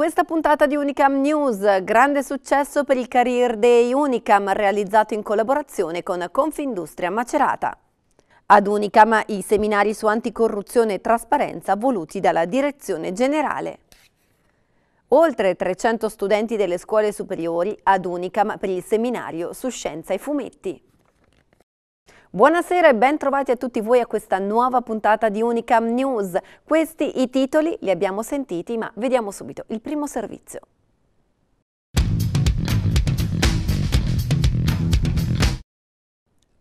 questa puntata di Unicam News, grande successo per il Career Day Unicam realizzato in collaborazione con Confindustria Macerata. Ad Unicam i seminari su anticorruzione e trasparenza voluti dalla Direzione Generale. Oltre 300 studenti delle scuole superiori ad Unicam per il seminario su scienza e fumetti. Buonasera e ben trovati a tutti voi a questa nuova puntata di Unicam News. Questi i titoli li abbiamo sentiti, ma vediamo subito il primo servizio.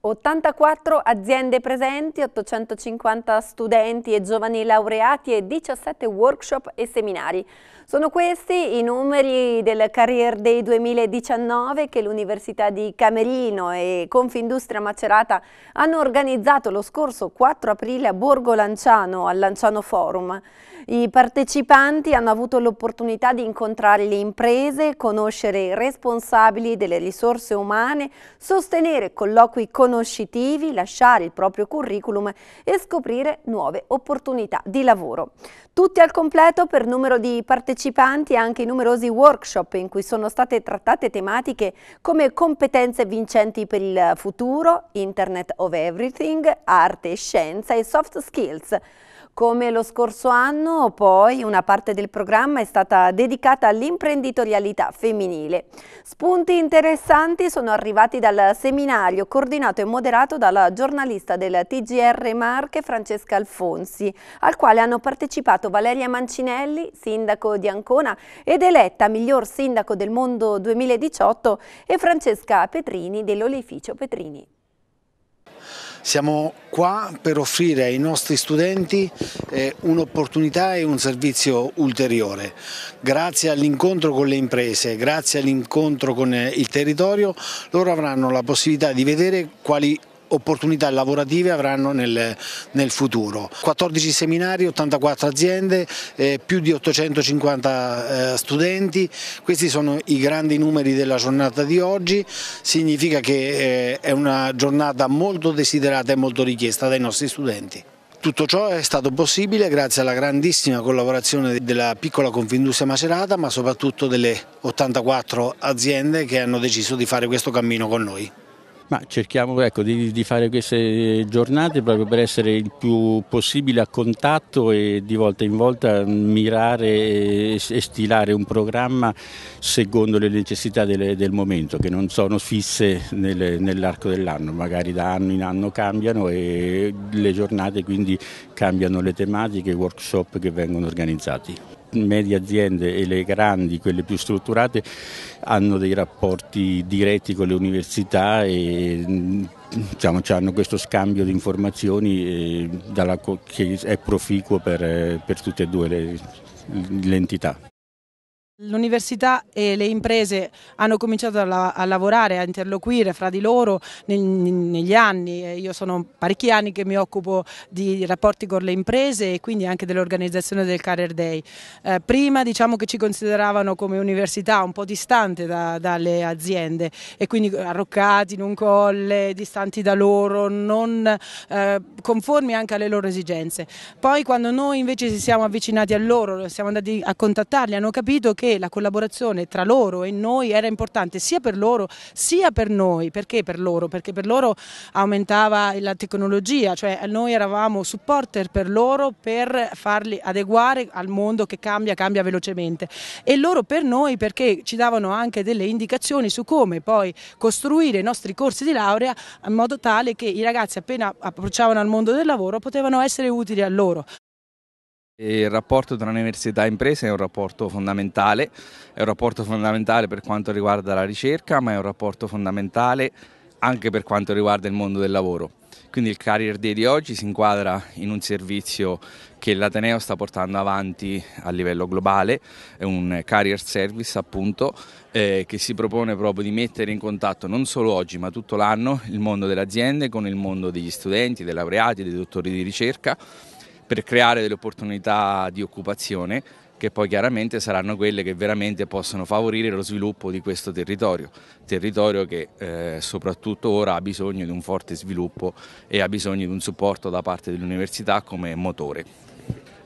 84 aziende presenti, 850 studenti e giovani laureati e 17 workshop e seminari. Sono questi i numeri del Career Day 2019 che l'Università di Camerino e Confindustria Macerata hanno organizzato lo scorso 4 aprile a Borgo Lanciano, al Lanciano Forum. I partecipanti hanno avuto l'opportunità di incontrare le imprese, conoscere i responsabili delle risorse umane, sostenere colloqui conoscitivi, lasciare il proprio curriculum e scoprire nuove opportunità di lavoro. Tutti al completo per numero di partecipanti e anche numerosi workshop in cui sono state trattate tematiche come competenze vincenti per il futuro, Internet of Everything, arte e scienza e soft skills. Come lo scorso anno, poi, una parte del programma è stata dedicata all'imprenditorialità femminile. Spunti interessanti sono arrivati dal seminario coordinato e moderato dalla giornalista del TGR Marche Francesca Alfonsi, al quale hanno partecipato Valeria Mancinelli, sindaco di Ancona ed eletta miglior sindaco del mondo 2018 e Francesca Petrini dell'Olificio Petrini. Siamo qua per offrire ai nostri studenti eh, un'opportunità e un servizio ulteriore. Grazie all'incontro con le imprese, grazie all'incontro con eh, il territorio, loro avranno la possibilità di vedere quali opportunità lavorative avranno nel, nel futuro. 14 seminari, 84 aziende, eh, più di 850 eh, studenti, questi sono i grandi numeri della giornata di oggi, significa che eh, è una giornata molto desiderata e molto richiesta dai nostri studenti. Tutto ciò è stato possibile grazie alla grandissima collaborazione della piccola Confindustria Macerata ma soprattutto delle 84 aziende che hanno deciso di fare questo cammino con noi. Ma cerchiamo ecco, di, di, fare queste giornate proprio per essere il più possibile a contatto e di volta in volta mirare e, stilare un programma secondo le necessità delle, del momento, che non sono fisse nel, nell'arco dell'anno, magari da anno in anno cambiano e le giornate quindi cambiano le tematiche, i workshop che vengono organizzati medie aziende e le grandi, quelle più strutturate, hanno dei rapporti diretti con le università e diciamo, hanno questo scambio di informazioni che è proficuo per, per tutte e due le, entità. L'università e le imprese hanno cominciato a, lavorare, a interloquire fra di loro negli anni. Eh, io sono parecchi anni che mi occupo di rapporti con le imprese e quindi anche dell'organizzazione del Career Day. Eh, prima diciamo che ci consideravano come università un po' distante da, dalle aziende e quindi arroccati in un colle, distanti da loro, non eh, conformi anche alle loro esigenze. Poi quando noi invece ci siamo avvicinati a loro, siamo andati a contattarli, hanno capito che che la collaborazione tra loro e noi era importante sia per loro sia per noi, perché per loro? Perché per loro aumentava la tecnologia, cioè noi eravamo supporter per loro per farli adeguare al mondo che cambia, cambia velocemente e loro per noi perché ci davano anche delle indicazioni su come poi costruire i nostri corsi di laurea in modo tale che i ragazzi appena approcciavano al mondo del lavoro potevano essere utili a loro. Il rapporto tra università e imprese è un rapporto fondamentale, è un rapporto fondamentale per quanto riguarda la ricerca, ma è un rapporto fondamentale anche per quanto riguarda il mondo del lavoro. Quindi il Career Day di oggi si inquadra in un servizio che l'Ateneo sta portando avanti a livello globale, è un Career Service appunto, eh, che si propone proprio di mettere in contatto non solo oggi ma tutto l'anno il mondo delle aziende con il mondo degli studenti, dei laureati, dei dottori di ricerca per creare delle opportunità di occupazione che poi chiaramente saranno quelle che veramente possono favorire lo sviluppo di questo territorio, territorio che eh, soprattutto ora ha bisogno di un forte sviluppo e ha bisogno di un supporto da parte dell'università come motore.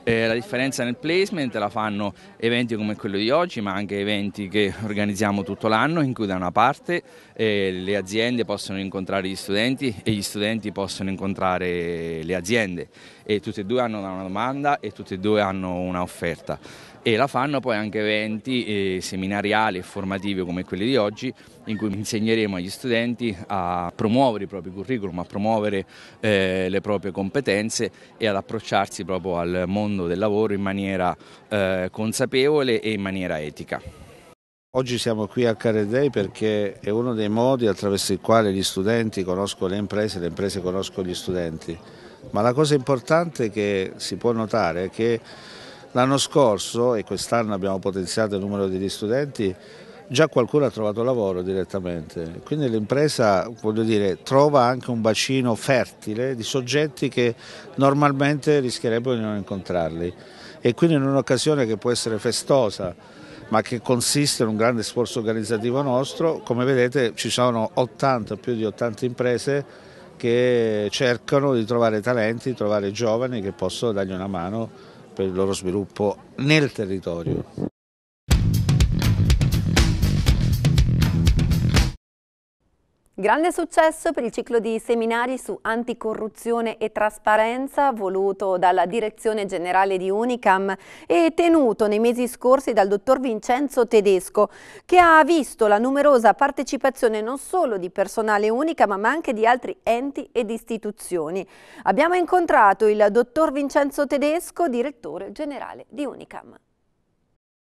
Eh, la differenza nel placement la fanno eventi come quello di oggi, ma anche eventi che organizziamo tutto l'anno, in cui da una parte eh, le aziende possono incontrare gli studenti e gli studenti possono incontrare le aziende e tutte e due hanno una domanda e tutte e due hanno un'offerta e la fanno poi anche eventi eh, seminariali e formativi come quelli di oggi in cui insegneremo agli studenti a promuovere i propri curriculum, a promuovere eh, le proprie competenze e ad approcciarsi proprio al mondo del lavoro in maniera eh, consapevole e in maniera etica. Oggi siamo qui a Care Day perché è uno dei modi attraverso i quali gli studenti conoscono le imprese e le imprese conoscono gli studenti. Ma la cosa importante che si può notare è che L'anno scorso e quest'anno abbiamo potenziato il numero degli studenti, già qualcuno ha trovato lavoro direttamente, quindi l'impresa trova anche un bacino fertile di soggetti che normalmente rischierebbero di non incontrarli e quindi in un'occasione che può essere festosa ma che consiste in un grande sforzo organizzativo nostro, come vedete ci sono 80, più di 80 imprese che cercano di trovare talenti, di trovare giovani che possono dargli una mano per il loro sviluppo nel territorio. Grande successo per il ciclo di seminari su anticorruzione e trasparenza voluto dalla Direzione Generale di Unicam e tenuto nei mesi scorsi dal dottor Vincenzo Tedesco che ha visto la numerosa partecipazione non solo di personale Unicam ma anche di altri enti ed istituzioni. Abbiamo incontrato il dottor Vincenzo Tedesco, direttore generale di Unicam.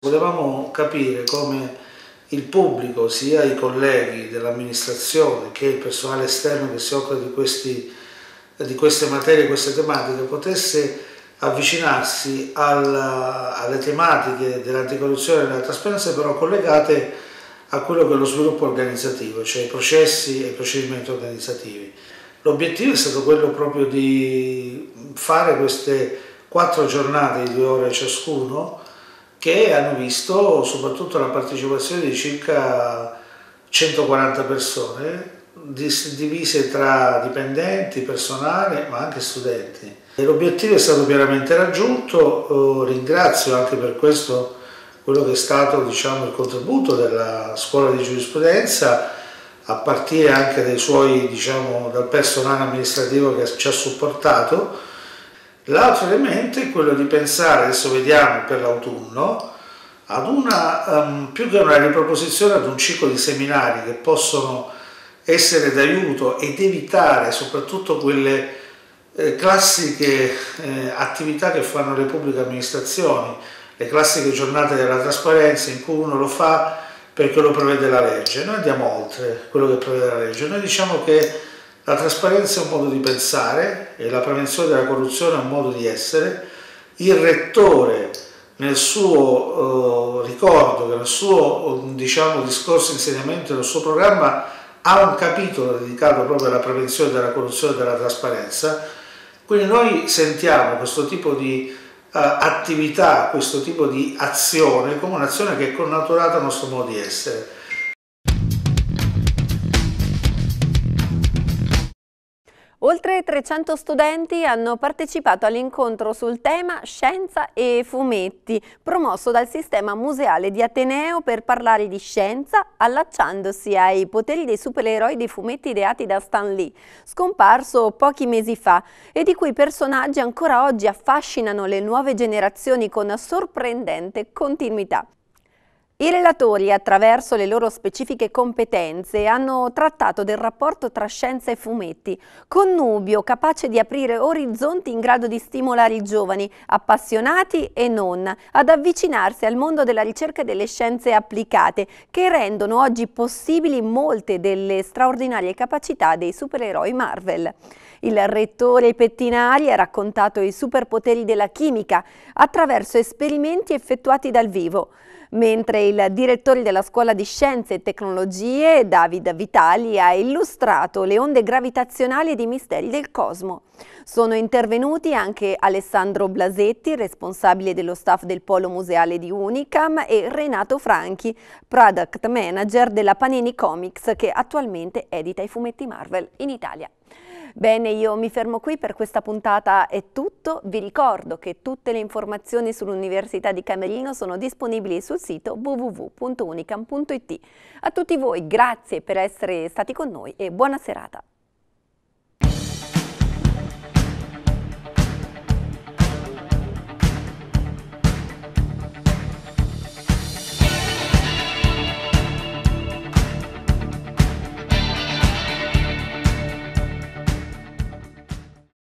Volevamo capire come il pubblico, sia i colleghi dell'amministrazione che il personale esterno che si occupa di, questi, di queste materie, queste tematiche, potesse avvicinarsi alla, alle tematiche dell'anticorruzione e della trasparenza però collegate a quello che è lo sviluppo organizzativo, cioè i processi e i procedimenti organizzativi. L'obiettivo è stato quello proprio di fare queste quattro giornate di due ore ciascuno che hanno visto soprattutto la partecipazione di circa 140 persone divise tra dipendenti, personale ma anche studenti. L'obiettivo è stato pienamente raggiunto, eh, ringrazio anche per questo quello che è stato diciamo, il contributo della scuola di giurisprudenza a partire anche suoi, diciamo, dal personale amministrativo che ci ha supportato L'altro elemento è quello di pensare, adesso vediamo per l'autunno, ad una, um, più che una riproposizione, ad un ciclo di seminari che possono essere d'aiuto ed evitare soprattutto quelle eh, classiche eh, attività che fanno le pubbliche amministrazioni, le classiche giornate della trasparenza in cui uno lo fa perché lo prevede la legge. Noi andiamo oltre quello che prevede la legge. Noi diciamo che la trasparenza è un modo di pensare e la prevenzione della corruzione è un modo di essere. Il rettore nel suo eh, ricordo, nel suo diciamo, discorso di insegnamento, nel suo programma ha un capitolo dedicato proprio alla prevenzione della corruzione e della trasparenza. Quindi noi sentiamo questo tipo di eh, attività, questo tipo di azione come un'azione che è connaturata al nostro modo di essere Oltre 300 studenti hanno partecipato all'incontro sul tema Scienza e fumetti, promosso dal sistema museale di Ateneo per parlare di scienza, allacciandosi ai poteri dei supereroi dei fumetti ideati da Stan Lee, scomparso pochi mesi fa, e di cui personaggi ancora oggi affascinano le nuove generazioni con sorprendente continuità. I relatori, attraverso le loro specifiche competenze, hanno trattato del rapporto tra scienza e fumetti, connubio capace di aprire orizzonti in grado di stimolare i giovani, appassionati e non, ad avvicinarsi al mondo della ricerca e delle scienze applicate, che rendono oggi possibili molte delle straordinarie capacità dei supereroi Marvel. Il rettore Pettinari ha raccontato i superpoteri della chimica attraverso esperimenti effettuati dal vivo mentre il direttore della Scuola di Scienze e Tecnologie, David Vitali, ha illustrato le onde gravitazionali ed i misteri del cosmo. Sono intervenuti anche Alessandro Blasetti, responsabile dello staff del Polo Museale di Unicam, e Renato Franchi, product manager della Panini Comics, che attualmente edita i fumetti Marvel in Italia. Bene, io mi fermo qui per questa puntata è tutto. Vi ricordo che tutte le informazioni sull'Università di Camerino sono disponibili sul sito www.unicam.it. A tutti voi grazie per essere stati con noi e buona serata.